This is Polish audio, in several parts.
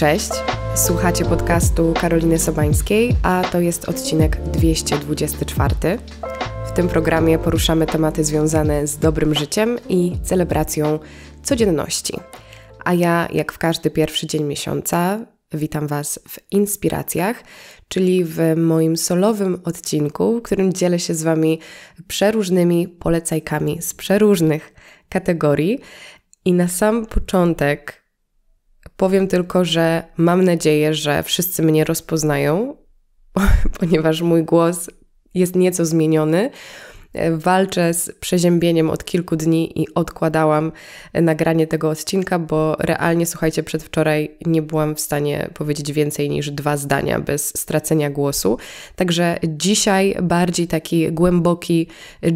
Cześć, słuchacie podcastu Karoliny Sobańskiej, a to jest odcinek 224. W tym programie poruszamy tematy związane z dobrym życiem i celebracją codzienności. A ja, jak w każdy pierwszy dzień miesiąca, witam Was w Inspiracjach, czyli w moim solowym odcinku, w którym dzielę się z Wami przeróżnymi polecajkami z przeróżnych kategorii. I na sam początek Powiem tylko, że mam nadzieję, że wszyscy mnie rozpoznają, ponieważ mój głos jest nieco zmieniony. Walczę z przeziębieniem od kilku dni i odkładałam nagranie tego odcinka, bo realnie, słuchajcie, przedwczoraj nie byłam w stanie powiedzieć więcej niż dwa zdania bez stracenia głosu. Także dzisiaj bardziej taki głęboki,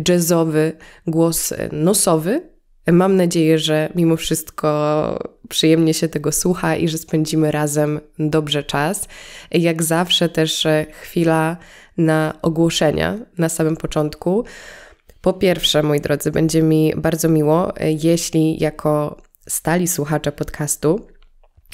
jazzowy głos nosowy, Mam nadzieję, że mimo wszystko przyjemnie się tego słucha i że spędzimy razem dobrze czas. Jak zawsze też e, chwila na ogłoszenia na samym początku. Po pierwsze, moi drodzy, będzie mi bardzo miło, e, jeśli jako stali słuchacze podcastu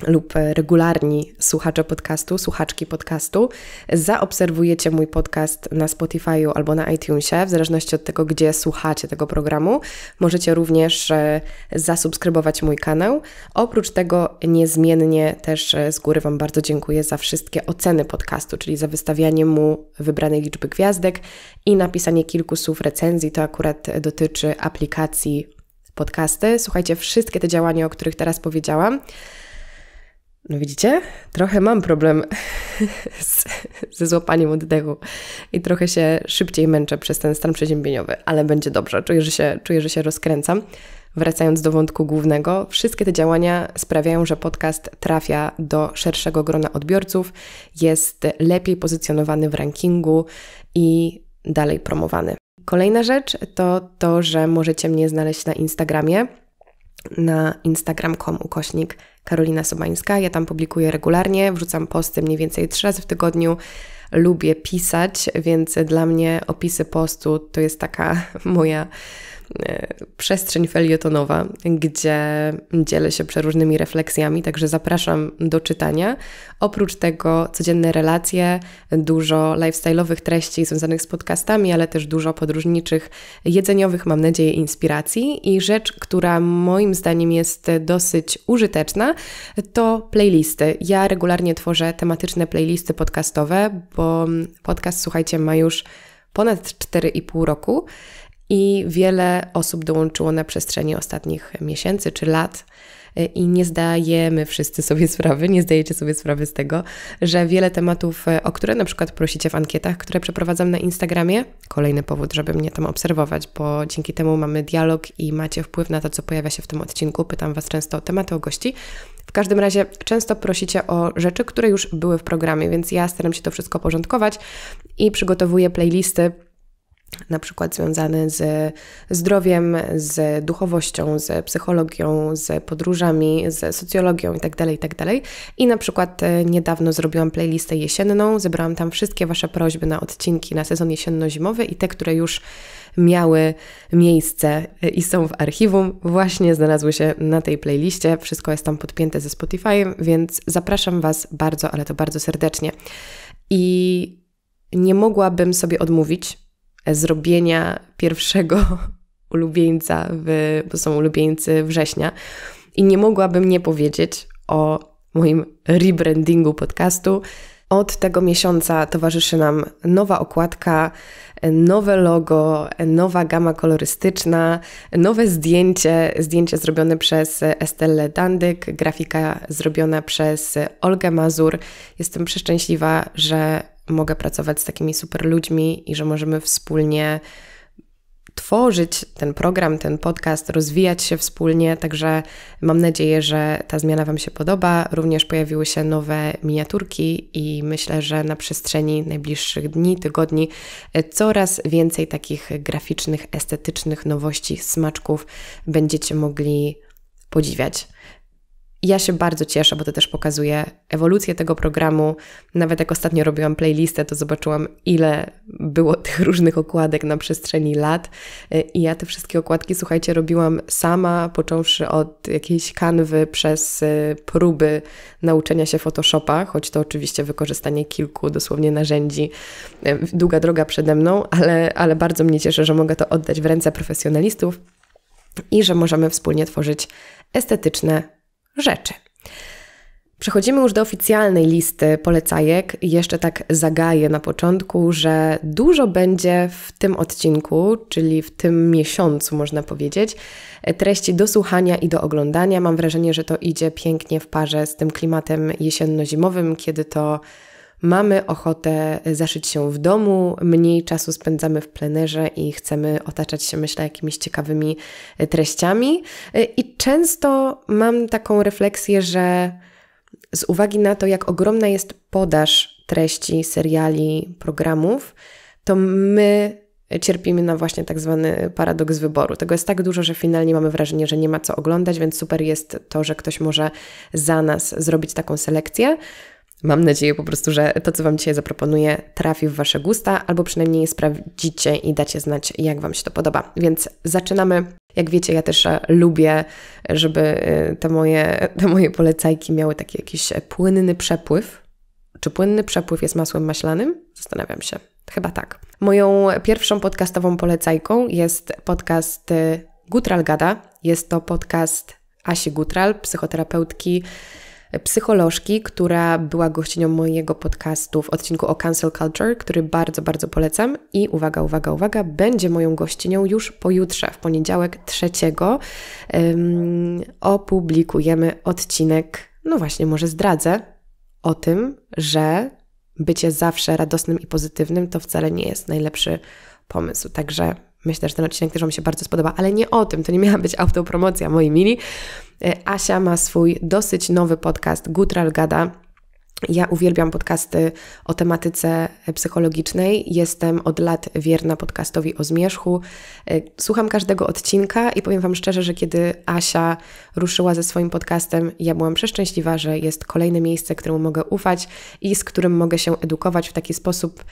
lub regularni słuchacze podcastu, słuchaczki podcastu, zaobserwujecie mój podcast na Spotify'u albo na iTunesie, w zależności od tego, gdzie słuchacie tego programu. Możecie również e, zasubskrybować mój kanał. Oprócz tego niezmiennie też e, z góry Wam bardzo dziękuję za wszystkie oceny podcastu, czyli za wystawianie mu wybranej liczby gwiazdek i napisanie kilku słów recenzji. To akurat dotyczy aplikacji podcasty. Słuchajcie, wszystkie te działania, o których teraz powiedziałam, no widzicie? Trochę mam problem z, ze złapaniem oddechu i trochę się szybciej męczę przez ten stan przeziębieniowy, ale będzie dobrze. Czuję, że się, czuję, że się rozkręcam. Wracając do wątku głównego, wszystkie te działania sprawiają, że podcast trafia do szerszego grona odbiorców, jest lepiej pozycjonowany w rankingu i dalej promowany. Kolejna rzecz to to, że możecie mnie znaleźć na Instagramie na instagram.com ukośnik Karolina Sobańska. Ja tam publikuję regularnie, wrzucam posty mniej więcej trzy razy w tygodniu. Lubię pisać, więc dla mnie opisy postu to jest taka moja E, przestrzeń felietonowa, gdzie dzielę się przeróżnymi refleksjami, także zapraszam do czytania. Oprócz tego codzienne relacje, dużo lifestyle'owych treści związanych z podcastami, ale też dużo podróżniczych, jedzeniowych, mam nadzieję, inspiracji. I rzecz, która moim zdaniem jest dosyć użyteczna, to playlisty. Ja regularnie tworzę tematyczne playlisty podcastowe, bo podcast, słuchajcie, ma już ponad 4,5 roku i wiele osób dołączyło na przestrzeni ostatnich miesięcy czy lat. Y, I nie zdajemy wszyscy sobie sprawy, nie zdajecie sobie sprawy z tego, że wiele tematów, y, o które na przykład prosicie w ankietach, które przeprowadzam na Instagramie, kolejny powód, żeby mnie tam obserwować, bo dzięki temu mamy dialog i macie wpływ na to, co pojawia się w tym odcinku. Pytam Was często o tematy, o gości. W każdym razie często prosicie o rzeczy, które już były w programie, więc ja staram się to wszystko porządkować i przygotowuję playlisty na przykład związane z zdrowiem, z duchowością, z psychologią, z podróżami, z socjologią itd. Tak itd. Tak I na przykład e, niedawno zrobiłam playlistę jesienną, zebrałam tam wszystkie Wasze prośby na odcinki na sezon jesienno-zimowy i te, które już miały miejsce e, i są w archiwum, właśnie znalazły się na tej playliście. Wszystko jest tam podpięte ze Spotify'em, więc zapraszam Was bardzo, ale to bardzo serdecznie. I nie mogłabym sobie odmówić zrobienia pierwszego ulubieńca, w, bo są ulubieńcy września. I nie mogłabym nie powiedzieć o moim rebrandingu podcastu. Od tego miesiąca towarzyszy nam nowa okładka, nowe logo, nowa gama kolorystyczna, nowe zdjęcie, zdjęcie zrobione przez Estelle Dandyk, grafika zrobiona przez Olgę Mazur. Jestem przeszczęśliwa, że mogę pracować z takimi super ludźmi i że możemy wspólnie tworzyć ten program, ten podcast, rozwijać się wspólnie. Także mam nadzieję, że ta zmiana Wam się podoba. Również pojawiły się nowe miniaturki i myślę, że na przestrzeni najbliższych dni, tygodni coraz więcej takich graficznych, estetycznych nowości, smaczków będziecie mogli podziwiać ja się bardzo cieszę, bo to też pokazuje ewolucję tego programu. Nawet jak ostatnio robiłam playlistę, to zobaczyłam, ile było tych różnych okładek na przestrzeni lat. Y, I ja te wszystkie okładki, słuchajcie, robiłam sama, począwszy od jakiejś kanwy przez y, próby nauczenia się Photoshopa, choć to oczywiście wykorzystanie kilku dosłownie narzędzi. Y, długa droga przede mną, ale, ale bardzo mnie cieszę, że mogę to oddać w ręce profesjonalistów i że możemy wspólnie tworzyć estetyczne rzeczy. Przechodzimy już do oficjalnej listy polecajek. Jeszcze tak zagaję na początku, że dużo będzie w tym odcinku, czyli w tym miesiącu, można powiedzieć, treści do słuchania i do oglądania. Mam wrażenie, że to idzie pięknie w parze z tym klimatem jesienno-zimowym, kiedy to mamy ochotę zaszyć się w domu, mniej czasu spędzamy w plenerze i chcemy otaczać się, myślę, jakimiś ciekawymi e, treściami. E, I często mam taką refleksję, że z uwagi na to, jak ogromna jest podaż treści, seriali, programów, to my cierpimy na właśnie tak zwany paradoks wyboru. Tego jest tak dużo, że finalnie mamy wrażenie, że nie ma co oglądać, więc super jest to, że ktoś może za nas zrobić taką selekcję. Mam nadzieję po prostu, że to, co Wam dzisiaj zaproponuję, trafi w Wasze gusta, albo przynajmniej sprawdzicie i dacie znać, jak Wam się to podoba. Więc zaczynamy. Jak wiecie, ja też e, lubię, e, żeby e, te moje, te moje polecajki miały taki jakiś płynny przepływ. Czy płynny przepływ jest masłem maślanym? Zastanawiam się. Chyba tak. Moją pierwszą podcastową polecajką jest podcast Gutral Gada. Jest to podcast Asi Gutral, psychoterapeutki psycholożki, która była gościnią mojego podcastu w odcinku o cancel culture, który bardzo, bardzo polecam. I uwaga, uwaga, uwaga, będzie moją gościnią już pojutrze, w poniedziałek 3. Um, opublikujemy odcinek, no właśnie, może zdradzę, o tym, że bycie zawsze radosnym i pozytywnym to wcale nie jest najlepszy pomysł. Także Myślę, że ten odcinek też Wam się bardzo spodoba, ale nie o tym, to nie miała być autopromocja, moi mili. E, Asia ma swój dosyć nowy podcast Gutral Gada. Ja uwielbiam podcasty o tematyce psychologicznej. Jestem od lat wierna podcastowi o zmierzchu. E, słucham każdego odcinka i powiem Wam szczerze, że kiedy Asia ruszyła ze swoim podcastem, ja byłam przeszczęśliwa, że jest kolejne miejsce, któremu mogę ufać i z którym mogę się edukować w taki sposób,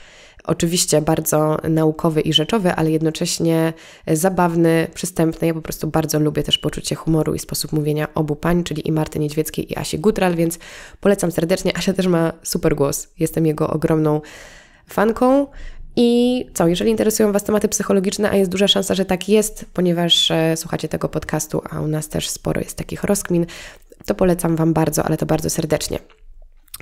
oczywiście bardzo naukowy i rzeczowy, ale jednocześnie zabawny, przystępny. Ja po prostu bardzo lubię też poczucie humoru i sposób mówienia obu pań, czyli i Marty Niedźwieckiej i Asi Gutral, więc polecam serdecznie. Asia też ma super głos. Jestem jego ogromną fanką. I co, jeżeli interesują Was tematy psychologiczne, a jest duża szansa, że tak jest, ponieważ e, słuchacie tego podcastu, a u nas też sporo jest takich rozkmin, to polecam Wam bardzo, ale to bardzo serdecznie.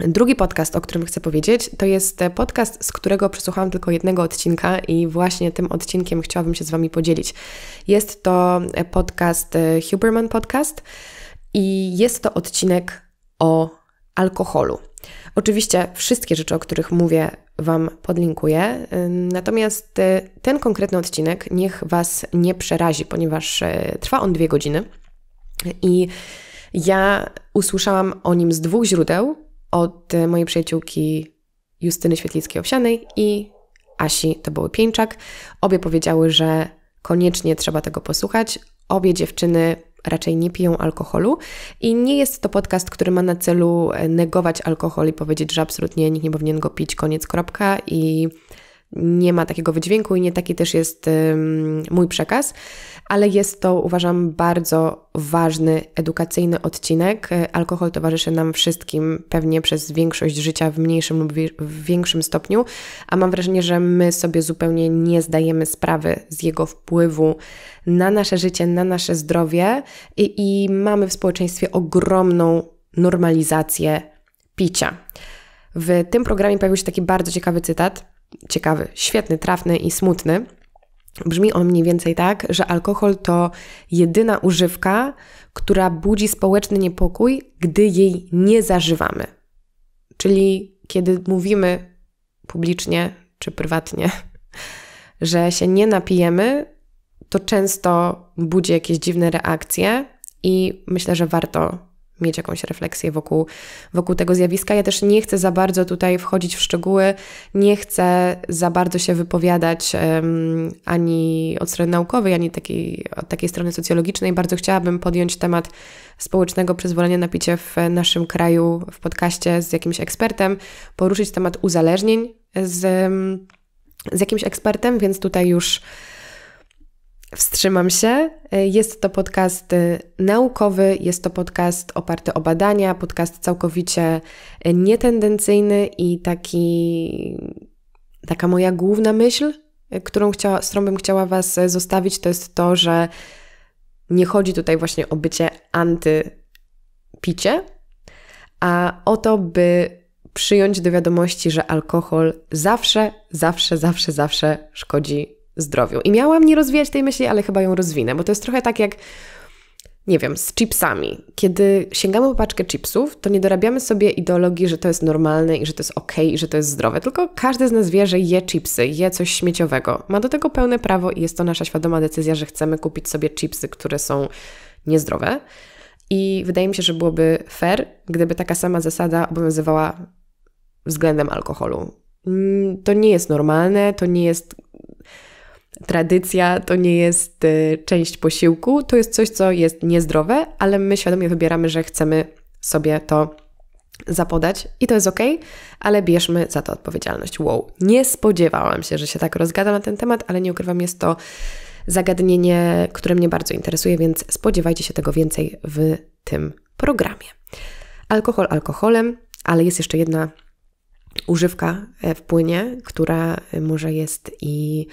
Drugi podcast, o którym chcę powiedzieć, to jest podcast, z którego przesłuchałam tylko jednego odcinka i właśnie tym odcinkiem chciałabym się z Wami podzielić. Jest to podcast e, Huberman Podcast i jest to odcinek o alkoholu. Oczywiście wszystkie rzeczy, o których mówię, Wam podlinkuję. E, natomiast e, ten konkretny odcinek niech Was nie przerazi, ponieważ trwa on dwie godziny i ja usłyszałam o nim z dwóch źródeł od e, mojej przyjaciółki Justyny Świetlickiej-Owsianej i Asi, to były Pieńczak. Obie powiedziały, że koniecznie trzeba tego posłuchać. Obie dziewczyny raczej nie piją alkoholu i nie jest to podcast, który ma na celu e, negować alkohol i powiedzieć, że absolutnie nikt nie powinien go pić, koniec, kropka i nie ma takiego wydźwięku i nie taki też jest mój przekaz, ale jest to, uważam, bardzo ważny, edukacyjny odcinek. E, alkohol towarzyszy nam wszystkim pewnie przez większość życia w mniejszym lub w większym stopniu, a mam wrażenie, że my sobie zupełnie nie zdajemy sprawy z jego wpływu na nasze życie, na nasze zdrowie i, i mamy w społeczeństwie ogromną normalizację picia. W tym programie pojawił się taki bardzo ciekawy cytat ciekawy, świetny, trafny i smutny. Brzmi on mniej więcej tak, że alkohol to jedyna używka, która budzi społeczny niepokój, gdy jej nie zażywamy. Czyli kiedy mówimy publicznie czy prywatnie, że się nie napijemy, to często budzi jakieś dziwne reakcje i myślę, że warto mieć jakąś refleksję wokół, wokół tego zjawiska. Ja też nie chcę za bardzo tutaj wchodzić w szczegóły, nie chcę za bardzo się wypowiadać um, ani od strony naukowej, ani takiej, od takiej strony socjologicznej. Bardzo chciałabym podjąć temat społecznego przyzwolenia na picie w naszym kraju w podcaście z jakimś ekspertem, poruszyć temat uzależnień z, z jakimś ekspertem, więc tutaj już Wstrzymam się. Y, jest to podcast y, naukowy, jest to podcast oparty o badania, podcast całkowicie y, nietendencyjny i taki, taka moja główna myśl, którą chciała, z którą bym chciała Was zostawić, to jest to, że nie chodzi tutaj właśnie o bycie antypicie, a o to, by przyjąć do wiadomości, że alkohol zawsze, zawsze, zawsze, zawsze szkodzi zdrowiu. I miałam nie rozwijać tej myśli, ale chyba ją rozwinę, bo to jest trochę tak jak, nie wiem, z chipsami. Kiedy sięgamy po paczkę chipsów, to nie dorabiamy sobie ideologii, że to jest normalne i że to jest ok, i że to jest zdrowe, tylko każdy z nas wie, że je chipsy, je coś śmieciowego. Ma do tego pełne prawo i jest to nasza świadoma decyzja, że chcemy kupić sobie chipsy, które są niezdrowe. I wydaje mi się, że byłoby fair, gdyby taka sama zasada obowiązywała względem alkoholu. Mm, to nie jest normalne, to nie jest Tradycja to nie jest y, część posiłku, to jest coś, co jest niezdrowe, ale my świadomie wybieramy, że chcemy sobie to zapodać i to jest ok, ale bierzmy za to odpowiedzialność. Wow, nie spodziewałam się, że się tak rozgadam na ten temat, ale nie ukrywam, jest to zagadnienie, które mnie bardzo interesuje, więc spodziewajcie się tego więcej w tym programie. Alkohol alkoholem, ale jest jeszcze jedna używka e, w płynie, która y, może jest i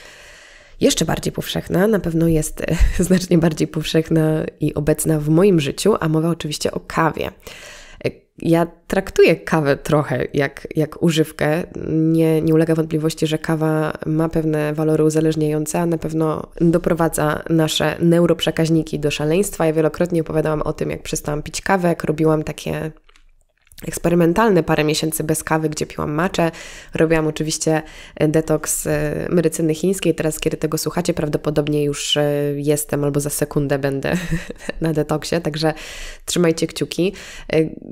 jeszcze bardziej powszechna, na pewno jest znacznie bardziej powszechna i obecna w moim życiu, a mowa oczywiście o kawie. Ja traktuję kawę trochę jak, jak używkę. Nie, nie ulega wątpliwości, że kawa ma pewne walory uzależniające, a na pewno doprowadza nasze neuroprzekaźniki do szaleństwa. Ja wielokrotnie opowiadałam o tym, jak przestałam pić kawę, jak robiłam takie eksperymentalny, parę miesięcy bez kawy, gdzie piłam macze. Robiłam oczywiście e, detoks e, medycyny chińskiej. Teraz, kiedy tego słuchacie, prawdopodobnie już e, jestem albo za sekundę będę na detoksie, także trzymajcie kciuki.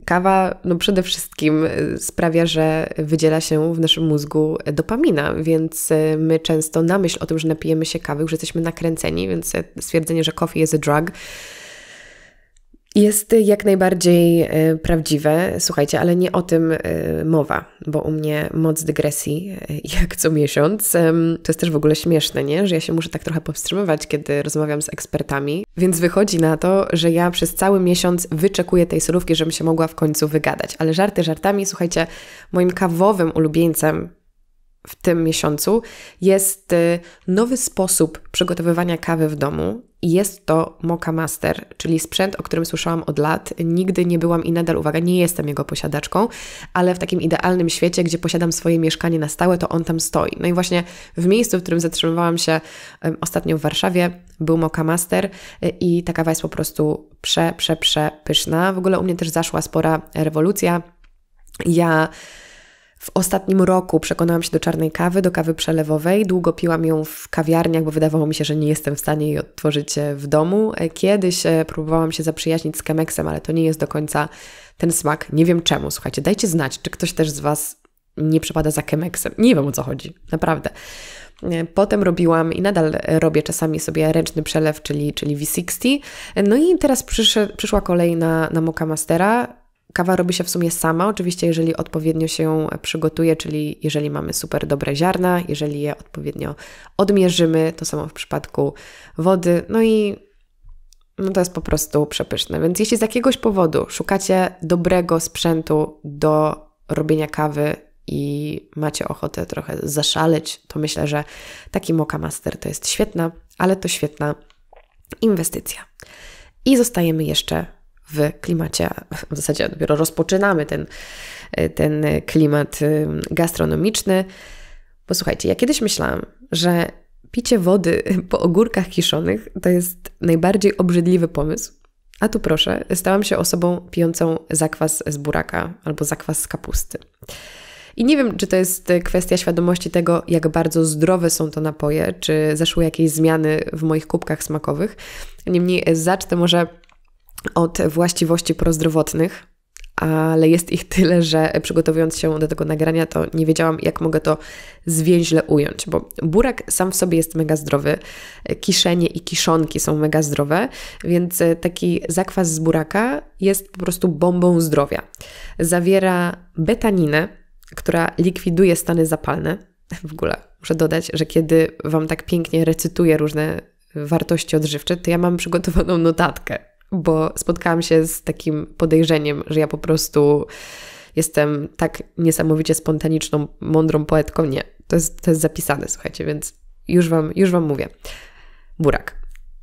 Kawa no przede wszystkim sprawia, że wydziela się w naszym mózgu dopamina, więc my często na myśl o tym, że napijemy się kawy, już jesteśmy nakręceni, więc stwierdzenie, że coffee is a drug jest jak najbardziej e, prawdziwe, słuchajcie, ale nie o tym e, mowa, bo u mnie moc dygresji e, jak co miesiąc. To jest też w ogóle śmieszne, nie? że ja się muszę tak trochę powstrzymywać, kiedy rozmawiam z ekspertami. Więc wychodzi na to, że ja przez cały miesiąc wyczekuję tej solówki, żebym się mogła w końcu wygadać. Ale żarty żartami, słuchajcie, moim kawowym ulubieńcem w tym miesiącu jest y, nowy sposób przygotowywania kawy w domu. Jest to Moka Master, czyli sprzęt, o którym słyszałam od lat. Nigdy nie byłam i nadal, uwaga, nie jestem jego posiadaczką, ale w takim idealnym świecie, gdzie posiadam swoje mieszkanie na stałe, to on tam stoi. No i właśnie w miejscu, w którym zatrzymywałam się ostatnio w Warszawie, był Moka Master y, i ta kawa jest po prostu prze, prze, prze pyszna. W ogóle u mnie też zaszła spora rewolucja. Ja w ostatnim roku przekonałam się do czarnej kawy, do kawy przelewowej. Długo piłam ją w kawiarniach, bo wydawało mi się, że nie jestem w stanie jej odtworzyć e, w domu. E, kiedyś e, próbowałam się zaprzyjaźnić z kemexem, ale to nie jest do końca ten smak. Nie wiem czemu. Słuchajcie, dajcie znać, czy ktoś też z Was nie przepada za kemexem? Nie wiem o co chodzi, naprawdę. Potem robiłam i nadal robię czasami sobie ręczny przelew, czyli, czyli V60. No i teraz przyszła kolej na, na Moka Mastera Kawa robi się w sumie sama, oczywiście, jeżeli odpowiednio się przygotuje, czyli jeżeli mamy super dobre ziarna, jeżeli je odpowiednio odmierzymy, to samo w przypadku wody. No i no to jest po prostu przepyszne. Więc jeśli z jakiegoś powodu szukacie dobrego sprzętu do robienia kawy i macie ochotę trochę zaszaleć, to myślę, że taki Moka Master to jest świetna, ale to świetna inwestycja. I zostajemy jeszcze w klimacie, w zasadzie dopiero rozpoczynamy ten, ten klimat y, gastronomiczny. Posłuchajcie, ja kiedyś myślałam, że picie wody po ogórkach kiszonych to jest najbardziej obrzydliwy pomysł. A tu proszę, stałam się osobą pijącą zakwas z buraka albo zakwas z kapusty. I nie wiem, czy to jest kwestia świadomości tego, jak bardzo zdrowe są to napoje, czy zaszły jakieś zmiany w moich kubkach smakowych. Niemniej e, zacznę może od właściwości prozdrowotnych, ale jest ich tyle, że przygotowując się do tego nagrania, to nie wiedziałam, jak mogę to zwięźle ująć, bo burak sam w sobie jest mega zdrowy, kiszenie i kiszonki są mega zdrowe, więc taki zakwas z buraka jest po prostu bombą zdrowia. Zawiera betaninę, która likwiduje stany zapalne. W ogóle muszę dodać, że kiedy Wam tak pięknie recytuję różne wartości odżywcze, to ja mam przygotowaną notatkę bo spotkałam się z takim podejrzeniem, że ja po prostu jestem tak niesamowicie spontaniczną, mądrą poetką. Nie, to jest, to jest zapisane, słuchajcie, więc już wam, już wam mówię. Burak.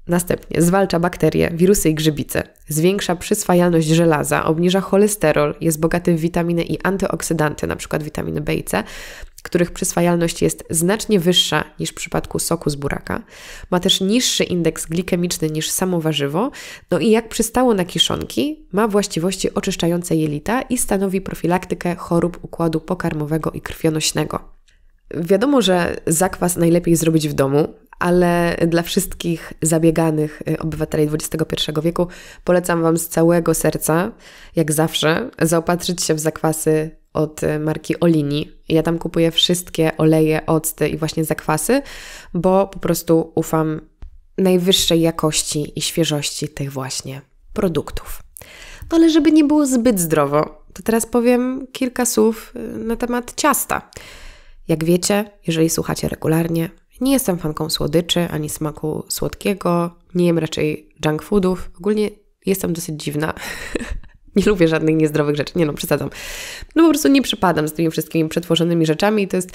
Następnie zwalcza bakterie, wirusy i grzybice, zwiększa przyswajalność żelaza, obniża cholesterol, jest bogaty w witaminy i antyoksydanty, np. witaminy B i C, których przyswajalność jest znacznie wyższa niż w przypadku soku z buraka. Ma też niższy indeks glikemiczny niż samo warzywo. No i jak przystało na kiszonki, ma właściwości oczyszczające jelita i stanowi profilaktykę chorób układu pokarmowego i krwionośnego. Wiadomo, że zakwas najlepiej zrobić w domu, ale dla wszystkich zabieganych y, obywateli XXI wieku polecam Wam z całego serca, jak zawsze, zaopatrzyć się w zakwasy od y, marki Olini. Ja tam kupuję wszystkie oleje, octy i właśnie zakwasy, bo po prostu ufam najwyższej jakości i świeżości tych właśnie produktów. No ale żeby nie było zbyt zdrowo, to teraz powiem kilka słów y, na temat ciasta. Jak wiecie, jeżeli słuchacie regularnie, nie jestem fanką słodyczy ani smaku słodkiego, nie jem raczej junk foodów. Ogólnie jestem dosyć dziwna. nie lubię żadnych niezdrowych rzeczy, nie no, przesadzam. No po prostu nie przypadam z tymi wszystkimi przetworzonymi rzeczami i to jest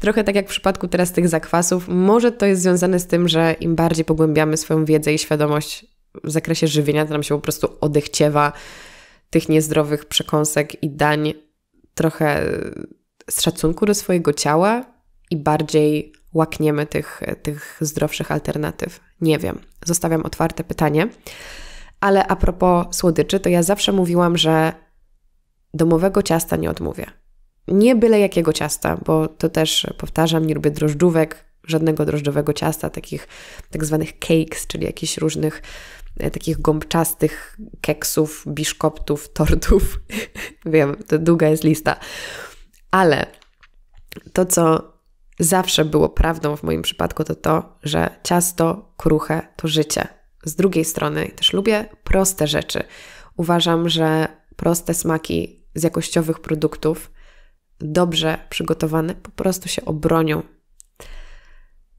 trochę tak jak w przypadku teraz tych zakwasów. Może to jest związane z tym, że im bardziej pogłębiamy swoją wiedzę i świadomość w zakresie żywienia, to nam się po prostu odechciewa tych niezdrowych przekąsek i dań trochę z szacunku do swojego ciała i bardziej łakniemy tych, tych zdrowszych alternatyw. Nie wiem. Zostawiam otwarte pytanie. Ale a propos słodyczy, to ja zawsze mówiłam, że domowego ciasta nie odmówię. Nie byle jakiego ciasta, bo to też powtarzam, nie lubię drożdżówek, żadnego drożdżowego ciasta, takich tak zwanych cakes, czyli jakichś różnych e, takich gąbczastych keksów, biszkoptów, tortów. Wiem, to długa jest lista. Ale to, co zawsze było prawdą w moim przypadku to to, że ciasto kruche to życie. Z drugiej strony też lubię proste rzeczy. Uważam, że proste smaki z jakościowych produktów, dobrze przygotowane, po prostu się obronią.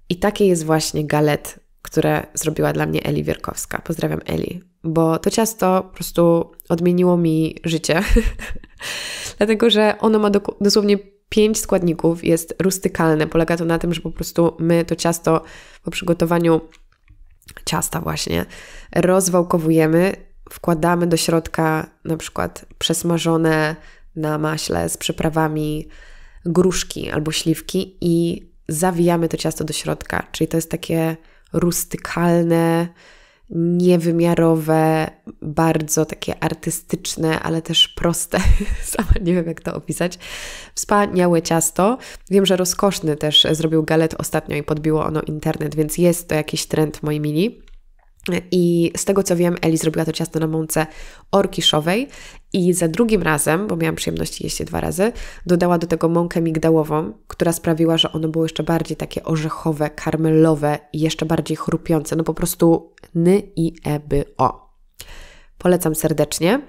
I takie jest właśnie galet, które zrobiła dla mnie Eli Wierkowska. Pozdrawiam Eli, bo to ciasto po prostu odmieniło mi życie. Dlatego, że ono ma dosłownie pięć składników jest rustykalne. Polega to na tym, że po prostu my to ciasto po przygotowaniu ciasta właśnie rozwałkowujemy, wkładamy do środka na przykład przesmażone na maśle z przyprawami gruszki albo śliwki i zawijamy to ciasto do środka. Czyli to jest takie rustykalne, niewymiarowe, bardzo takie artystyczne, ale też proste. Sama nie wiem, jak to opisać. Wspaniałe ciasto. Wiem, że rozkoszny też zrobił galet ostatnio i podbiło ono internet, więc jest to jakiś trend w mojej mini. I z tego co wiem, Eli zrobiła to ciasto na mące orkiszowej i za drugim razem, bo miałam przyjemność jeść je dwa razy, dodała do tego mąkę migdałową, która sprawiła, że ono było jeszcze bardziej takie orzechowe, karmelowe i jeszcze bardziej chrupiące. No po prostu ny i e by o. Polecam serdecznie.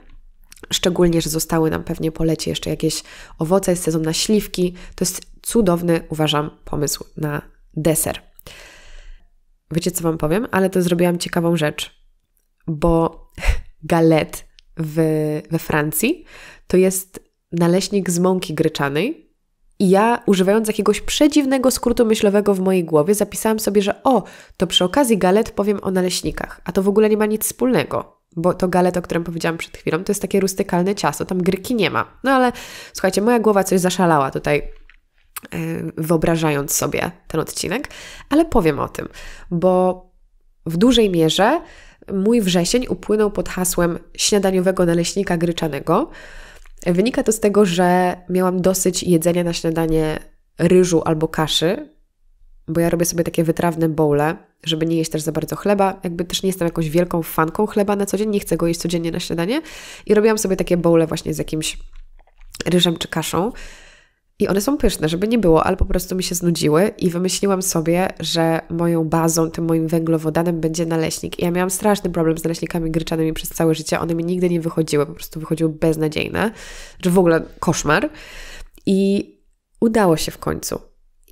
Szczególnie, że zostały nam pewnie po lecie jeszcze jakieś owoce, jest sezon na śliwki. To jest cudowny, uważam, pomysł na deser. Wiecie, co Wam powiem? Ale to zrobiłam ciekawą rzecz, bo galet w, we Francji to jest naleśnik z mąki gryczanej, i ja, używając jakiegoś przedziwnego skrótu myślowego w mojej głowie, zapisałam sobie, że o, to przy okazji galet powiem o naleśnikach, a to w ogóle nie ma nic wspólnego, bo to galet, o którym powiedziałam przed chwilą, to jest takie rustykalne ciasto, tam gryki nie ma. No ale słuchajcie, moja głowa coś zaszalała tutaj Y, wyobrażając sobie ten odcinek, ale powiem o tym, bo w dużej mierze mój wrzesień upłynął pod hasłem śniadaniowego naleśnika gryczanego. Wynika to z tego, że miałam dosyć jedzenia na śniadanie ryżu albo kaszy, bo ja robię sobie takie wytrawne bowle, żeby nie jeść też za bardzo chleba. Jakby też nie jestem jakąś wielką fanką chleba na co dzień, nie chcę go jeść codziennie na śniadanie. I robiłam sobie takie bowle właśnie z jakimś ryżem czy kaszą. I one są pyszne, żeby nie było, ale po prostu mi się znudziły i wymyśliłam sobie, że moją bazą, tym moim węglowodanem będzie naleśnik. I ja miałam straszny problem z naleśnikami gryczanymi przez całe życie. One mi nigdy nie wychodziły, po prostu wychodziły beznadziejne, czy w ogóle koszmar. I udało się w końcu.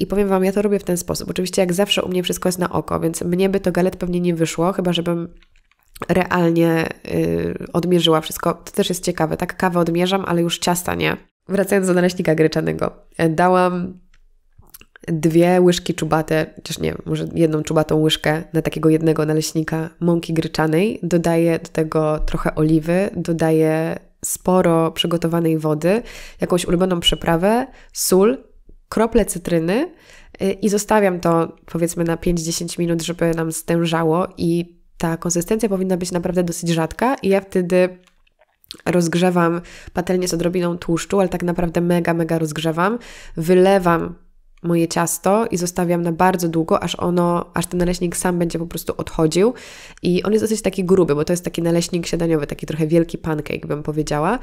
I powiem Wam, ja to robię w ten sposób. Oczywiście, jak zawsze, u mnie wszystko jest na oko, więc mnie by to galet pewnie nie wyszło, chyba żebym realnie y, odmierzyła wszystko. To też jest ciekawe, tak? Kawę odmierzam, ale już ciasta nie wracając do naleśnika gryczanego, e, dałam dwie łyżki czubate, chociaż nie, może jedną czubatą łyżkę na takiego jednego naleśnika mąki gryczanej. Dodaję do tego trochę oliwy, dodaję sporo przygotowanej wody, jakąś ulubioną przeprawę, sól, krople cytryny e, i zostawiam to powiedzmy na 5-10 minut, żeby nam stężało i ta konsystencja powinna być naprawdę dosyć rzadka i ja wtedy rozgrzewam patelnię z odrobiną tłuszczu, ale tak naprawdę mega, mega rozgrzewam, wylewam moje ciasto i zostawiam na bardzo długo, aż ono, aż ten naleśnik sam będzie po prostu odchodził. I on jest dosyć taki gruby, bo to jest taki naleśnik śniadaniowy, taki trochę wielki pancake, bym powiedziała.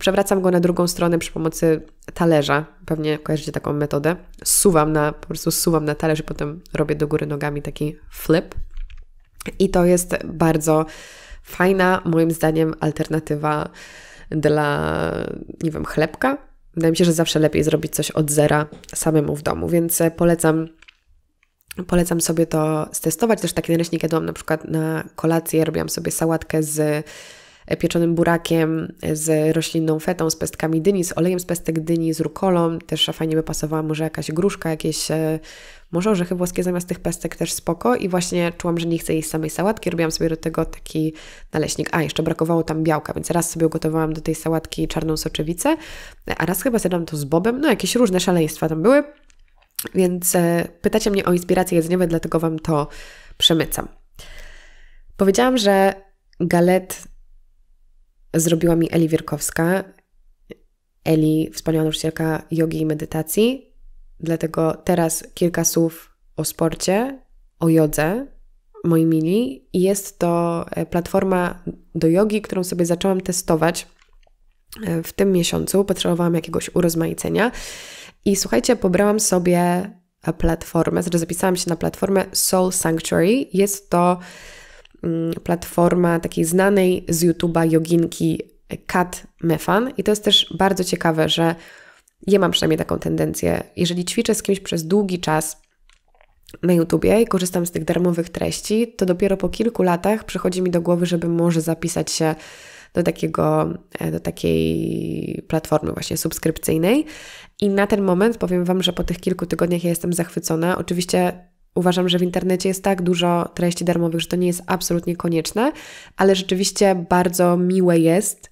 Przewracam go na drugą stronę przy pomocy talerza. Pewnie kojarzycie taką metodę. Suwam na, po prostu suwam na talerz i potem robię do góry nogami taki flip. I to jest bardzo fajna, moim zdaniem, alternatywa dla, nie wiem, chlebka. Wydaje mi się, że zawsze lepiej zrobić coś od zera samemu w domu, więc e, polecam Polecam sobie to stestować. Też takie ręcznik jadłam na przykład na kolację, robiłam sobie sałatkę z E, pieczonym burakiem, z roślinną fetą, z pestkami dyni, z olejem z pestek dyni, z rukolą. Też fajnie by pasowała może jakaś gruszka, jakieś e, może orzechy włoskie zamiast tych pestek też spoko i właśnie czułam, że nie chcę jej samej sałatki, robiłam sobie do tego taki naleśnik. A, jeszcze brakowało tam białka, więc raz sobie ugotowałam do tej sałatki czarną soczewicę, e, a raz chyba zjadłam to z bobem, no jakieś różne szaleństwa tam były. Więc pytacie mnie o inspiracje jedzeniowe, dlatego Wam to przemycam. Powiedziałam, że galet zrobiła mi Eli Wierkowska. Eli, wspaniała nauczycielka jogi i medytacji. Dlatego teraz kilka słów o sporcie, o jodze, moi mili. I jest to e, platforma do jogi, którą sobie zaczęłam testować e, w tym miesiącu. Potrzebowałam jakiegoś urozmaicenia. I słuchajcie, pobrałam sobie e, platformę, znaczy zapisałam się na platformę Soul Sanctuary. Jest to Mm, platforma takiej znanej z YouTube'a joginki Kat Mefan. I to jest też bardzo ciekawe, że ja mam przynajmniej taką tendencję, jeżeli ćwiczę z kimś przez długi czas na YouTubie i korzystam z tych darmowych treści, to dopiero po kilku latach przychodzi mi do głowy, żeby może zapisać się do, takiego, e, do takiej platformy właśnie subskrypcyjnej. I na ten moment powiem Wam, że po tych kilku tygodniach ja jestem zachwycona. Oczywiście Uważam, że w internecie jest tak dużo treści darmowych, że to nie jest absolutnie konieczne, ale rzeczywiście bardzo miłe jest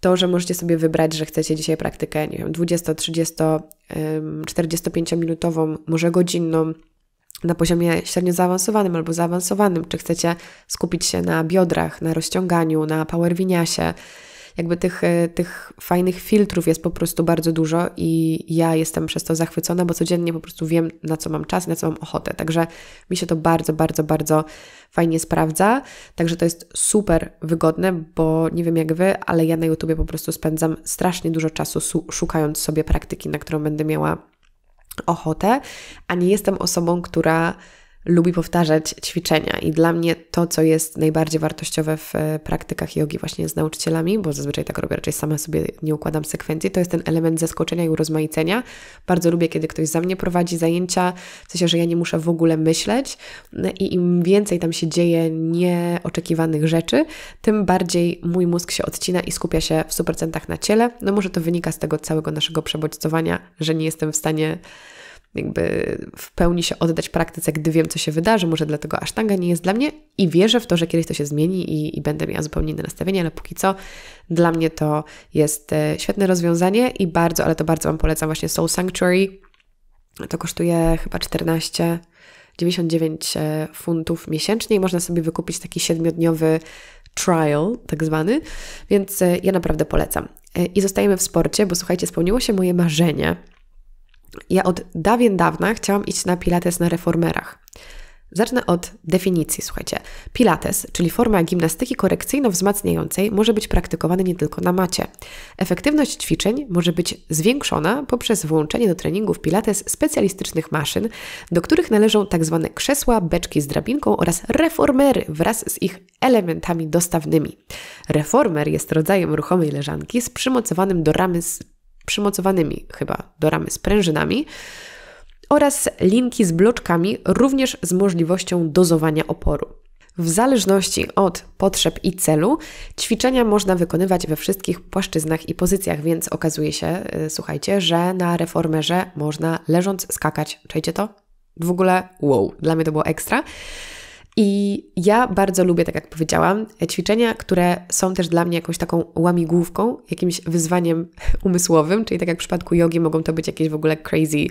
to, że możecie sobie wybrać, że chcecie dzisiaj praktykę, nie wiem, 20, 30, 45-minutową, może godzinną na poziomie średnio zaawansowanym albo zaawansowanym, czy chcecie skupić się na biodrach, na rozciąganiu, na power winiasie, jakby tych, e, tych fajnych filtrów jest po prostu bardzo dużo i ja jestem przez to zachwycona, bo codziennie po prostu wiem, na co mam czas, na co mam ochotę. Także mi się to bardzo, bardzo, bardzo fajnie sprawdza. Także to jest super wygodne, bo nie wiem jak wy, ale ja na YouTubie po prostu spędzam strasznie dużo czasu szukając sobie praktyki, na którą będę miała ochotę, a nie jestem osobą, która lubi powtarzać ćwiczenia i dla mnie to, co jest najbardziej wartościowe w e, praktykach jogi właśnie z nauczycielami, bo zazwyczaj tak robię, raczej sama sobie nie układam sekwencji, to jest ten element zaskoczenia i urozmaicenia. Bardzo lubię, kiedy ktoś za mnie prowadzi zajęcia, w sensie, że ja nie muszę w ogóle myśleć no i im więcej tam się dzieje nieoczekiwanych rzeczy, tym bardziej mój mózg się odcina i skupia się w 100% na ciele. No może to wynika z tego całego naszego przebodźcowania, że nie jestem w stanie jakby w pełni się oddać praktyce, gdy wiem, co się wydarzy. Może dlatego asztanga nie jest dla mnie i wierzę w to, że kiedyś to się zmieni i, i będę miała zupełnie inne nastawienie, ale póki co dla mnie to jest e, świetne rozwiązanie i bardzo, ale to bardzo Wam polecam właśnie Soul Sanctuary. To kosztuje chyba 14 99 e, funtów miesięcznie i można sobie wykupić taki siedmiodniowy trial, tak zwany, więc e, ja naprawdę polecam. I zostajemy w sporcie, bo słuchajcie, spełniło się moje marzenie ja od dawien dawna chciałam iść na pilates na reformerach. Zacznę od definicji, słuchajcie. Pilates, czyli forma gimnastyki korekcyjno-wzmacniającej, może być praktykowany nie tylko na macie. Efektywność ćwiczeń może być zwiększona poprzez włączenie do treningów Pilates specjalistycznych maszyn, do których należą tzw. Tak krzesła, beczki z drabinką oraz reformery wraz z ich elementami dostawnymi. Reformer jest rodzajem ruchomej leżanki z przymocowanym do ramy z przymocowanymi chyba do ramy sprężynami oraz linki z bloczkami, również z możliwością dozowania oporu. W zależności od potrzeb i celu, ćwiczenia można wykonywać we wszystkich płaszczyznach i pozycjach, więc okazuje się, y, słuchajcie, że na reformerze można leżąc skakać. Czajcie to? W ogóle wow, dla mnie to było ekstra. I ja bardzo lubię, tak jak powiedziałam, ćwiczenia, które są też dla mnie jakąś taką łamigłówką, jakimś wyzwaniem umysłowym, czyli tak jak w przypadku jogi mogą to być jakieś w ogóle crazy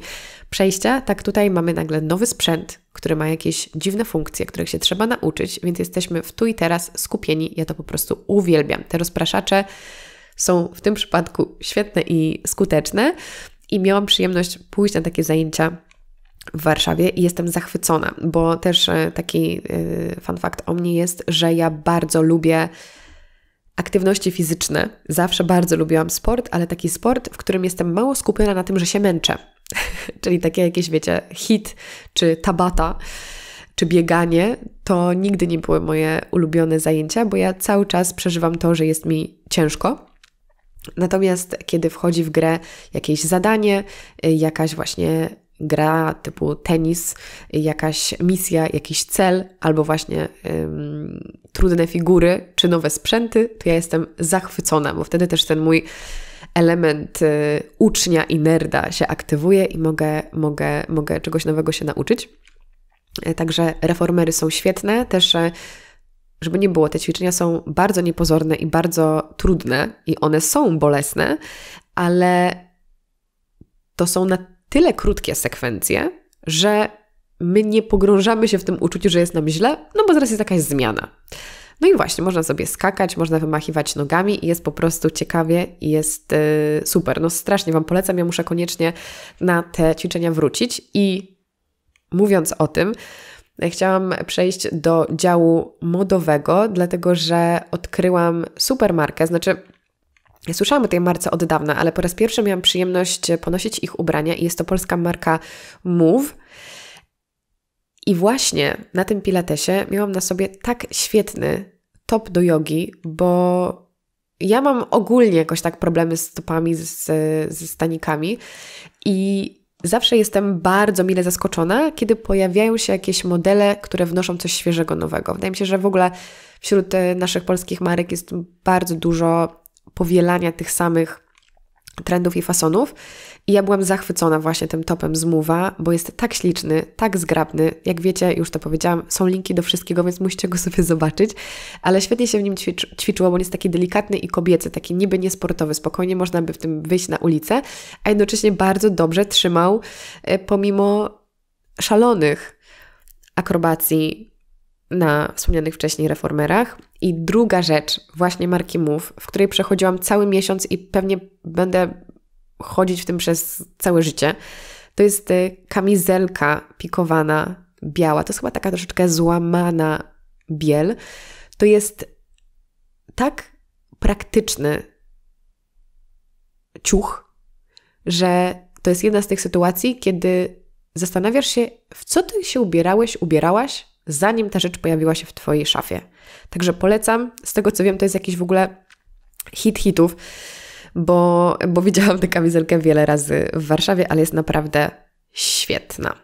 przejścia, tak tutaj mamy nagle nowy sprzęt, który ma jakieś dziwne funkcje, których się trzeba nauczyć, więc jesteśmy w tu i teraz skupieni. Ja to po prostu uwielbiam. Te rozpraszacze są w tym przypadku świetne i skuteczne i miałam przyjemność pójść na takie zajęcia w Warszawie i jestem zachwycona, bo też e, taki e, fun fact o mnie jest, że ja bardzo lubię aktywności fizyczne. Zawsze bardzo lubiłam sport, ale taki sport, w którym jestem mało skupiona na tym, że się męczę. Czyli takie jakieś, wiecie, hit czy tabata czy bieganie, to nigdy nie były moje ulubione zajęcia, bo ja cały czas przeżywam to, że jest mi ciężko. Natomiast kiedy wchodzi w grę jakieś zadanie, e, jakaś właśnie gra typu tenis, jakaś misja, jakiś cel, albo właśnie ym, trudne figury czy nowe sprzęty, to ja jestem zachwycona, bo wtedy też ten mój element y, ucznia i nerda się aktywuje i mogę, mogę, mogę czegoś nowego się nauczyć. E, także reformery są świetne, też e, żeby nie było, te ćwiczenia są bardzo niepozorne i bardzo trudne i one są bolesne, ale to są na tyle krótkie sekwencje, że my nie pogrążamy się w tym uczuciu, że jest nam źle, no bo zaraz jest jakaś zmiana. No i właśnie, można sobie skakać, można wymachiwać nogami i jest po prostu ciekawie i jest yy, super. No strasznie Wam polecam, ja muszę koniecznie na te ćwiczenia wrócić i mówiąc o tym, chciałam przejść do działu modowego, dlatego że odkryłam supermarkę, znaczy ja słyszałam o tej marce od dawna, ale po raz pierwszy miałam przyjemność e, ponosić ich ubrania i jest to polska marka Move. I właśnie na tym pilatesie miałam na sobie tak świetny top do jogi, bo ja mam ogólnie jakoś tak problemy z stopami, ze z stanikami i zawsze jestem bardzo mile zaskoczona, kiedy pojawiają się jakieś modele, które wnoszą coś świeżego, nowego. Wydaje mi się, że w ogóle wśród e, naszych polskich marek jest bardzo dużo powielania tych samych trendów i fasonów. I ja byłam zachwycona właśnie tym topem z Muwa, bo jest tak śliczny, tak zgrabny. Jak wiecie, już to powiedziałam, są linki do wszystkiego, więc musicie go sobie zobaczyć. Ale świetnie się w nim ćwicz, ćwiczyło, bo on jest taki delikatny i kobiecy, taki niby niesportowy. Spokojnie można by w tym wyjść na ulicę, a jednocześnie bardzo dobrze trzymał e, pomimo szalonych akrobacji, na wspomnianych wcześniej reformerach. I druga rzecz, właśnie marki Move, w której przechodziłam cały miesiąc i pewnie będę chodzić w tym przez całe życie, to jest y, kamizelka pikowana, biała. To jest chyba taka troszeczkę złamana biel. To jest tak praktyczny ciuch, że to jest jedna z tych sytuacji, kiedy zastanawiasz się, w co ty się ubierałeś, ubierałaś, zanim ta rzecz pojawiła się w Twojej szafie. Także polecam. Z tego co wiem, to jest jakiś w ogóle hit hitów, bo, bo widziałam tę kamizelkę wiele razy w Warszawie, ale jest naprawdę świetna.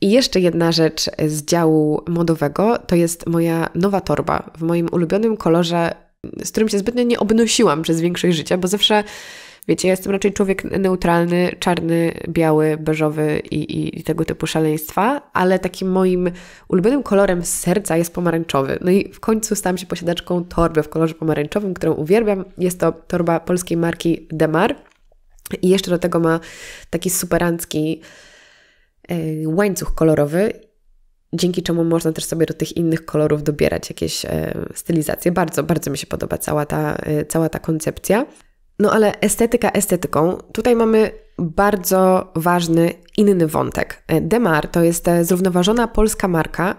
I jeszcze jedna rzecz z działu modowego to jest moja nowa torba w moim ulubionym kolorze, z którym się zbytnio nie obnosiłam przez większość życia, bo zawsze Wiecie, ja jestem raczej człowiek neutralny, czarny, biały, beżowy i, i, tego typu szaleństwa, ale takim moim ulubionym kolorem serca jest pomarańczowy. No i w końcu stałam się posiadaczką torby w kolorze pomarańczowym, którą uwielbiam. Jest to torba polskiej marki Demar i jeszcze do tego ma taki superancki e, łańcuch kolorowy dzięki czemu można też sobie do tych innych kolorów dobierać jakieś e, stylizacje. Bardzo, bardzo mi się podoba cała ta, e, cała ta koncepcja. No ale estetyka estetyką, tutaj mamy bardzo ważny inny wątek. E, Demar to jest e, zrównoważona polska marka,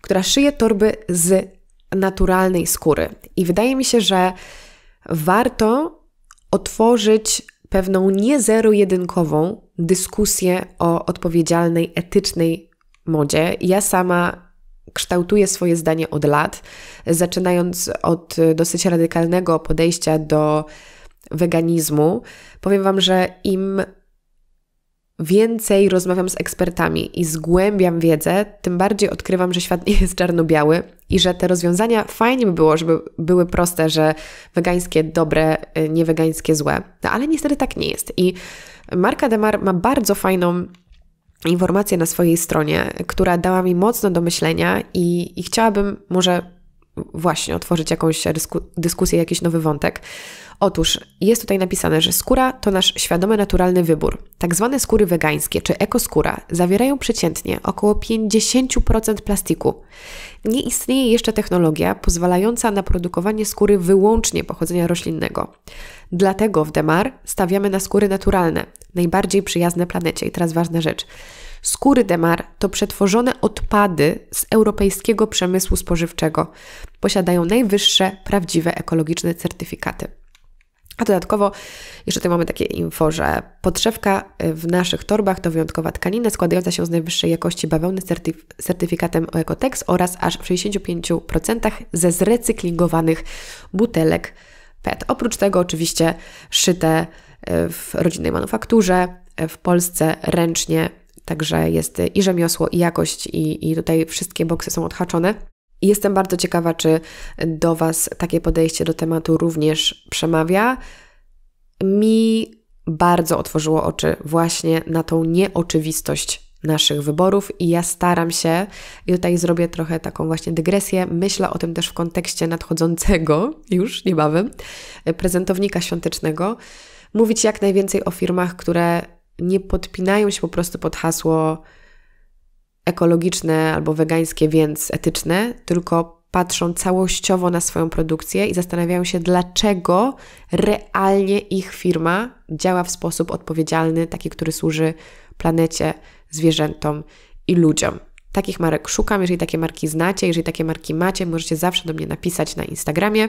która szyje torby z naturalnej skóry. I wydaje mi się, że warto otworzyć pewną niezero-jedynkową dyskusję o odpowiedzialnej, etycznej modzie. Ja sama kształtuję swoje zdanie od lat, zaczynając od e, dosyć radykalnego podejścia do weganizmu, powiem Wam, że im więcej rozmawiam z ekspertami i zgłębiam wiedzę, tym bardziej odkrywam, że świat nie jest czarno-biały i że te rozwiązania fajnie by było, żeby były proste, że wegańskie dobre, y, niewegańskie złe. No ale niestety tak nie jest. I Marka Demar ma bardzo fajną informację na swojej stronie, która dała mi mocno do myślenia i, i chciałabym może właśnie otworzyć jakąś dyskusję, jakiś nowy wątek. Otóż jest tutaj napisane, że skóra to nasz świadomy, naturalny wybór. Tak zwane skóry wegańskie czy ekoskóra zawierają przeciętnie około 50% plastiku. Nie istnieje jeszcze technologia pozwalająca na produkowanie skóry wyłącznie pochodzenia roślinnego. Dlatego w Demar stawiamy na skóry naturalne, najbardziej przyjazne planecie. I teraz ważna rzecz. Skóry Demar to przetworzone odpady z europejskiego przemysłu spożywczego. Posiadają najwyższe, prawdziwe ekologiczne certyfikaty. A dodatkowo jeszcze tutaj mamy takie info, że podszewka w naszych torbach to wyjątkowa tkanina składająca się z najwyższej jakości bawełny z certyf certyfikatem Ecotex oraz aż w 65% ze zrecyklingowanych butelek PET. Oprócz tego oczywiście szyte e, w rodzinnej manufakturze e, w Polsce ręcznie, także jest i rzemiosło, i jakość, i, i tutaj wszystkie boksy są odhaczone. Jestem bardzo ciekawa, czy do Was takie podejście do tematu również przemawia. Mi bardzo otworzyło oczy właśnie na tą nieoczywistość naszych wyborów i ja staram się, i tutaj zrobię trochę taką właśnie dygresję, myślę o tym też w kontekście nadchodzącego już niebawem e, prezentownika świątecznego, mówić jak najwięcej o firmach, które nie podpinają się po prostu pod hasło ekologiczne albo wegańskie, więc etyczne, tylko patrzą całościowo na swoją produkcję i zastanawiają się, dlaczego realnie ich firma działa w sposób odpowiedzialny, taki, który służy planecie, zwierzętom i ludziom. Takich marek szukam. Jeżeli takie marki znacie, jeżeli takie marki macie, możecie zawsze do mnie napisać na Instagramie.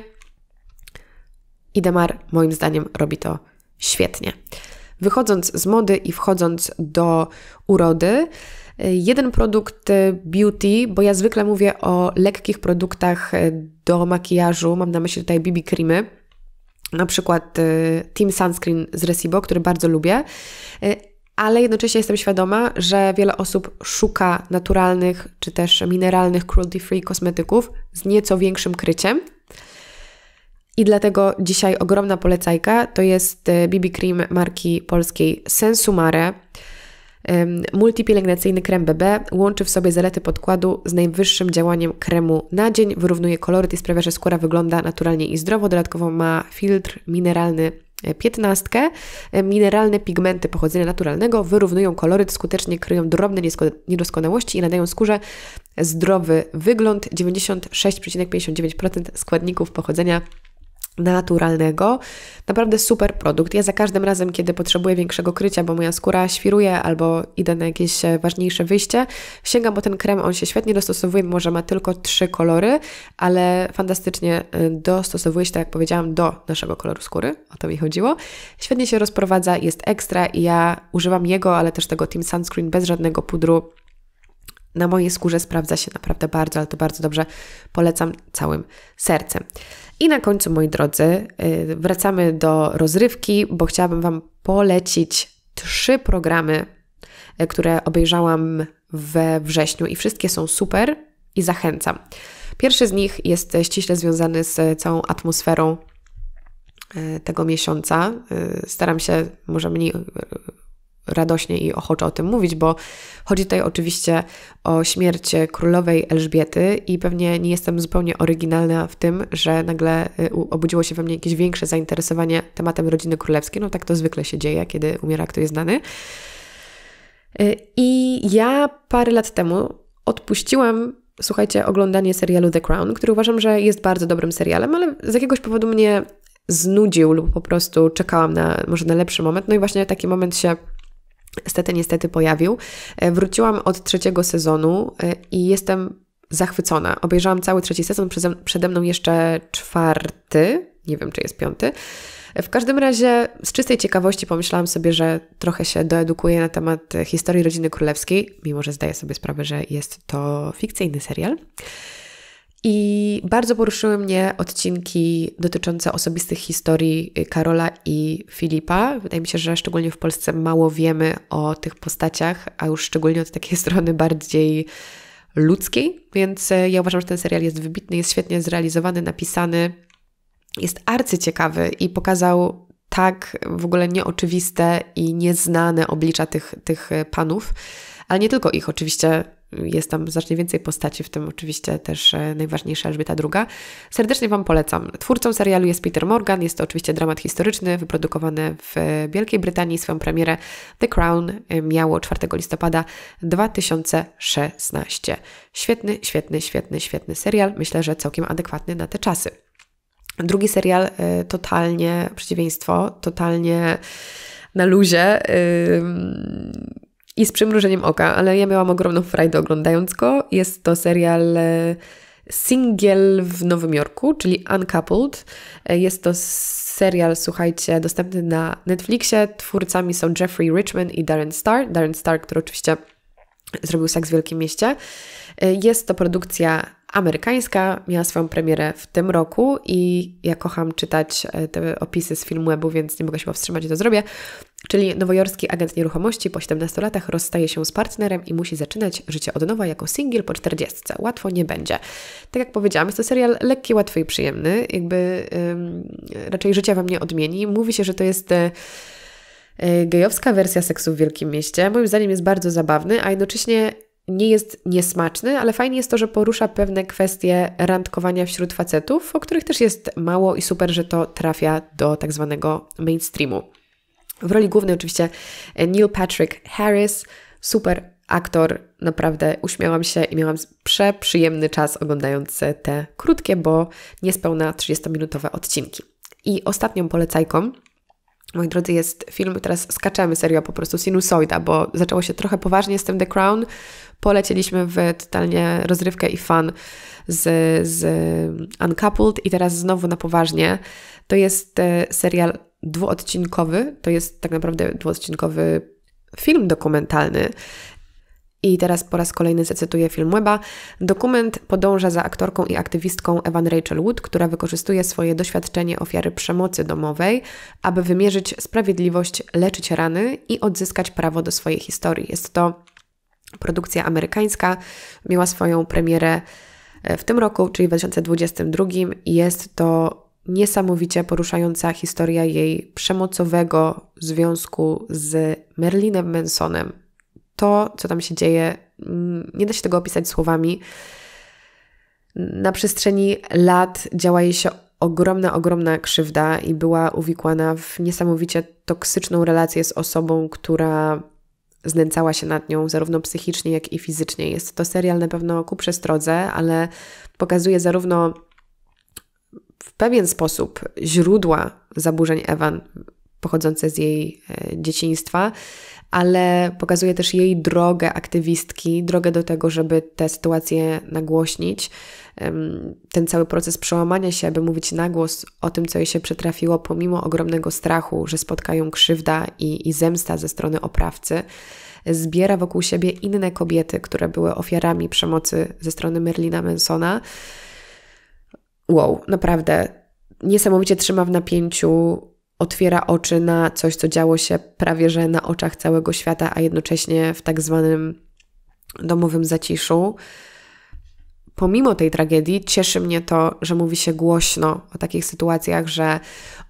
Idemar moim zdaniem robi to świetnie. Wychodząc z mody i wchodząc do urody, Jeden produkt e, beauty, bo ja zwykle mówię o lekkich produktach e, do makijażu, mam na myśli tutaj BB creamy, na przykład e, Team Sunscreen z Recibo, który bardzo lubię ale jednocześnie jestem świadoma, że wiele osób szuka naturalnych czy też mineralnych cruelty-free kosmetyków z nieco większym kryciem. I dlatego dzisiaj ogromna polecajka to jest BB Cream marki polskiej Sensumare. Multipielęgnacyjny krem BB łączy w sobie zalety podkładu z najwyższym działaniem kremu na dzień, wyrównuje koloryt i sprawia, że skóra wygląda naturalnie i zdrowo. Dodatkowo ma filtr mineralny e, piętnastkę. E, mineralne pigmenty pochodzenia naturalnego wyrównują koloryt, skutecznie kryją drobne niedoskonałości i nadają skórze zdrowy wygląd. 96,59% składników pochodzenia naturalnego. Naprawdę super produkt. Ja za każdym razem, kiedy potrzebuję większego krycia, bo moja skóra świruje albo idę na jakieś e, ważniejsze wyjście, sięgam po ten krem, on się świetnie dostosowuje, może ma tylko trzy kolory, ale fantastycznie e, dostosowuje się, tak jak powiedziałam, do naszego koloru skóry, o to mi chodziło. Świetnie się rozprowadza, jest ekstra i ja używam jego, ale też tego Team Sunscreen bez żadnego pudru na mojej skórze sprawdza się naprawdę bardzo, ale to bardzo dobrze polecam całym sercem. I na końcu, moi drodzy, y, wracamy do rozrywki, bo chciałabym Wam polecić trzy programy, y, które obejrzałam we wrześniu i wszystkie są super i zachęcam. Pierwszy z nich jest ściśle związany z całą atmosferą y, tego miesiąca. Staram się może mniej radośnie i ochoczo o tym mówić, bo chodzi tutaj oczywiście o śmierć królowej Elżbiety i pewnie nie jestem zupełnie oryginalna w tym, że nagle y, obudziło się we mnie jakieś większe zainteresowanie tematem rodziny królewskiej. No tak to zwykle się dzieje, kiedy umiera ktoś znany. Y, I ja parę lat temu odpuściłam słuchajcie, oglądanie serialu The Crown, który uważam, że jest bardzo dobrym serialem, ale z jakiegoś powodu mnie znudził lub po prostu czekałam na może na lepszy moment. No i właśnie taki moment się Niestety, niestety pojawił. E, wróciłam od trzeciego sezonu e, i jestem zachwycona. Obejrzałam cały trzeci sezon, przede mną jeszcze czwarty, nie wiem czy jest piąty. E, w każdym razie z czystej ciekawości pomyślałam sobie, że trochę się doedukuję na temat historii rodziny królewskiej, mimo że zdaję sobie sprawę, że jest to fikcyjny serial. I bardzo poruszyły mnie odcinki dotyczące osobistych historii y, Karola i Filipa. Wydaje mi się, że szczególnie w Polsce mało wiemy o tych postaciach, a już szczególnie od takiej strony bardziej ludzkiej. Więc y, ja uważam, że ten serial jest wybitny, jest świetnie zrealizowany, napisany, jest arcyciekawy i pokazał tak w ogóle nieoczywiste i nieznane oblicza tych, tych y, panów. Ale nie tylko ich, oczywiście jest tam znacznie więcej postaci, w tym oczywiście też e, najważniejsza Elżbieta II. Serdecznie Wam polecam. Twórcą serialu jest Peter Morgan, jest to oczywiście dramat historyczny, wyprodukowany w e, Wielkiej Brytanii. Swoją premierę The Crown e, miało 4 listopada 2016. Świetny, świetny, świetny, świetny serial. Myślę, że całkiem adekwatny na te czasy. Drugi serial, totalnie przeciwieństwo, totalnie na luzie i z przymrużeniem oka, ale ja miałam ogromną frajdę oglądając go. Jest to serial e, Single w Nowym Jorku, czyli Uncoupled. E, jest to serial, słuchajcie, dostępny na Netflixie. Twórcami są Jeffrey Richman i Darren Star. Darren Star, który oczywiście zrobił Seks w Wielkim Mieście. E, jest to produkcja amerykańska, miała swoją premierę w tym roku i ja kocham czytać te opisy z filmu, więc nie mogę się powstrzymać i to zrobię. Czyli nowojorski agent nieruchomości po 17 latach rozstaje się z partnerem i musi zaczynać życie od nowa jako singiel po 40. Łatwo nie będzie. Tak jak powiedziałam, jest to serial lekki, łatwy i przyjemny. Jakby ym, raczej życia Wam nie odmieni. Mówi się, że to jest... Y gejowska wersja seksu w Wielkim Mieście. Moim zdaniem jest bardzo zabawny, a jednocześnie nie jest niesmaczny, ale fajnie jest to, że porusza pewne kwestie randkowania wśród facetów, o których też jest mało i super, że to trafia do tak zwanego mainstreamu. W roli głównej oczywiście e, Neil Patrick Harris, super aktor, naprawdę uśmiałam się i miałam przeprzyjemny czas oglądając te krótkie, bo niespełna 30-minutowe odcinki. I ostatnią polecajką, moi drodzy, jest film, teraz skaczemy serio po prostu sinusoida, bo zaczęło się trochę poważnie z tym The Crown, polecieliśmy w totalnie rozrywkę i fan z, z Uncoupled i teraz znowu na poważnie. To jest e, serial dwuodcinkowy, to jest tak naprawdę dwuodcinkowy film dokumentalny. I teraz po raz kolejny zacytuję film Weba. Dokument podąża za aktorką i aktywistką Evan Rachel Wood, która wykorzystuje swoje doświadczenie ofiary przemocy domowej, aby wymierzyć sprawiedliwość, leczyć rany i odzyskać prawo do swojej historii. Jest to produkcja amerykańska, miała swoją premierę e, w tym roku, czyli w 2022. Jest to niesamowicie poruszająca historia jej przemocowego związku z Merlinem Mansonem. To, co tam się dzieje, nie da się tego opisać słowami. Na przestrzeni lat działa jej się ogromna, ogromna krzywda i była uwikłana w niesamowicie toksyczną relację z osobą, która znęcała się nad nią zarówno psychicznie, jak i fizycznie. Jest to serial na pewno ku przestrodze, ale pokazuje zarówno w pewien sposób źródła zaburzeń Ewan pochodzące z jej e, dzieciństwa, ale pokazuje też jej drogę aktywistki, drogę do tego, żeby tę sytuację nagłośnić. Ten cały proces przełamania się, aby mówić na głos o tym, co jej się przytrafiło, pomimo ogromnego strachu, że spotkają krzywda i, i zemsta ze strony oprawcy, zbiera wokół siebie inne kobiety, które były ofiarami przemocy ze strony Merlina Mansona wow, naprawdę niesamowicie trzyma w napięciu, otwiera oczy na coś, co działo się prawie że na oczach całego świata, a jednocześnie w tak zwanym domowym zaciszu. Pomimo tej tragedii cieszy mnie to, że mówi się głośno o takich sytuacjach, że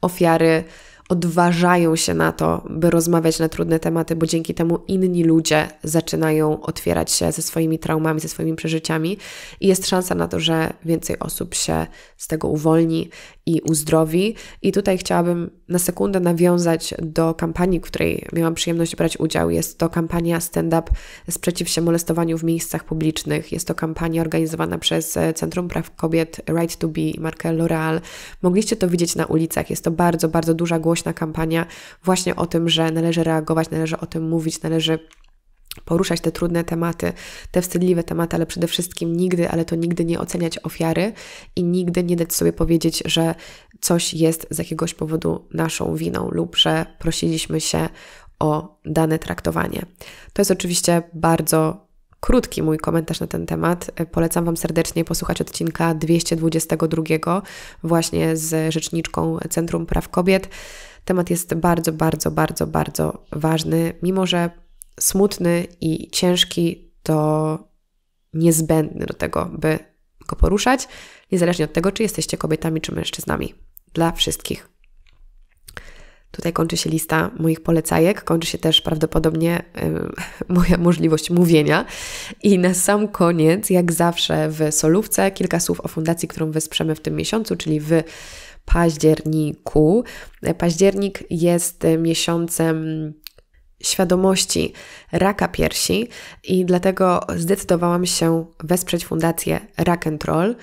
ofiary odważają się na to, by rozmawiać na trudne tematy, bo dzięki temu inni ludzie zaczynają otwierać się ze swoimi traumami, ze swoimi przeżyciami i jest szansa na to, że więcej osób się z tego uwolni i uzdrowi. I tutaj chciałabym na sekundę nawiązać do kampanii, w której miałam przyjemność brać udział. Jest to kampania Stand Up Sprzeciw się molestowaniu w miejscach publicznych. Jest to kampania organizowana przez e, Centrum Praw Kobiet Right to Be i markę L'Oreal. Mogliście to widzieć na ulicach. Jest to bardzo, bardzo duża, głośna kampania właśnie o tym, że należy reagować, należy o tym mówić, należy poruszać te trudne tematy, te wstydliwe tematy, ale przede wszystkim nigdy, ale to nigdy nie oceniać ofiary i nigdy nie dać sobie powiedzieć, że coś jest z jakiegoś powodu naszą winą lub że prosiliśmy się o dane traktowanie. To jest oczywiście bardzo krótki mój komentarz na ten temat. Polecam Wam serdecznie posłuchać odcinka 222 właśnie z rzeczniczką Centrum Praw Kobiet. Temat jest bardzo, bardzo, bardzo, bardzo ważny, mimo że smutny i ciężki, to niezbędny do tego, by go poruszać, niezależnie od tego, czy jesteście kobietami czy mężczyznami. Dla wszystkich. Tutaj kończy się lista moich polecajek, kończy się też prawdopodobnie moja możliwość mówienia. I na sam koniec, jak zawsze w solówce, kilka słów o fundacji, którą wesprzemy w tym miesiącu, czyli w październiku. E, październik jest miesiącem świadomości raka piersi i dlatego zdecydowałam się wesprzeć fundację Rack and Roll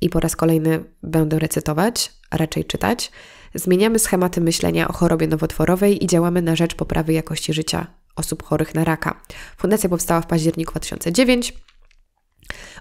i po raz kolejny będę recytować, a raczej czytać. Zmieniamy schematy myślenia o chorobie nowotworowej i działamy na rzecz poprawy jakości życia osób chorych na raka. Fundacja powstała w październiku 2009.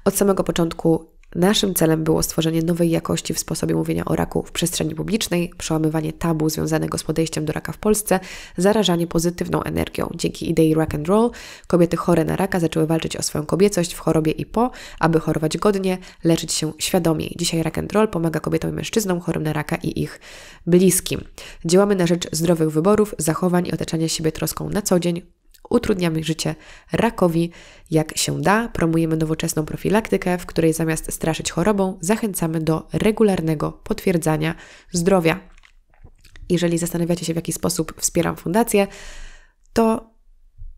Od samego początku Naszym celem było stworzenie nowej jakości w sposobie mówienia o raku w przestrzeni publicznej, przełamywanie tabu związanego z podejściem do raka w Polsce, zarażanie pozytywną energią. Dzięki idei rock and roll kobiety chore na raka zaczęły walczyć o swoją kobiecość w chorobie i po, aby chorować godnie, leczyć się świadomiej. Dzisiaj rock and roll pomaga kobietom i mężczyznom chorym na raka i ich bliskim. Działamy na rzecz zdrowych wyborów, zachowań i otaczania siebie troską na co dzień, utrudniamy życie rakowi jak się da, promujemy nowoczesną profilaktykę, w której zamiast straszyć chorobą, zachęcamy do regularnego potwierdzania zdrowia. Jeżeli zastanawiacie się, w jaki sposób wspieram fundację, to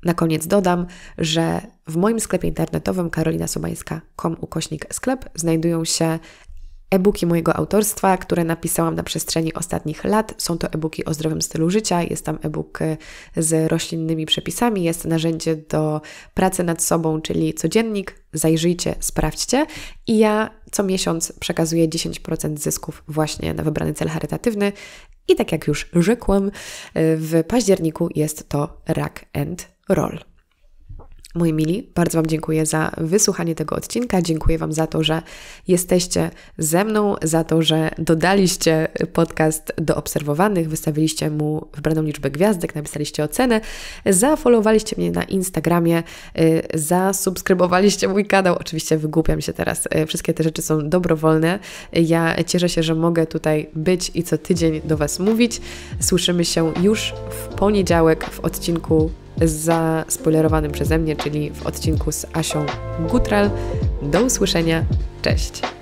na koniec dodam, że w moim sklepie internetowym karolinasobańska.com ukośnik sklep znajdują się E-booki mojego autorstwa, które napisałam na przestrzeni ostatnich lat. Są to e-booki o zdrowym stylu życia, jest tam e-book e, z roślinnymi przepisami, jest narzędzie do pracy nad sobą, czyli codziennik. Zajrzyjcie, sprawdźcie. I ja co miesiąc przekazuję 10% zysków właśnie na wybrany cel charytatywny. I tak jak już rzekłam, e, w październiku jest to Rack and Roll. Moi mili, bardzo Wam dziękuję za wysłuchanie tego odcinka. Dziękuję Wam za to, że jesteście ze mną, za to, że dodaliście podcast do obserwowanych, wystawiliście mu wybraną liczbę gwiazdek, napisaliście ocenę, zafollowowaliście mnie na Instagramie, y, zasubskrybowaliście mój kanał. Oczywiście wygłupiam się teraz. Y, wszystkie te rzeczy są dobrowolne. Ja cieszę się, że mogę tutaj być i co tydzień do Was mówić. Słyszymy się już w poniedziałek w odcinku zaspoilerowanym przeze mnie, czyli w odcinku z Asią Gutral. Do usłyszenia, cześć!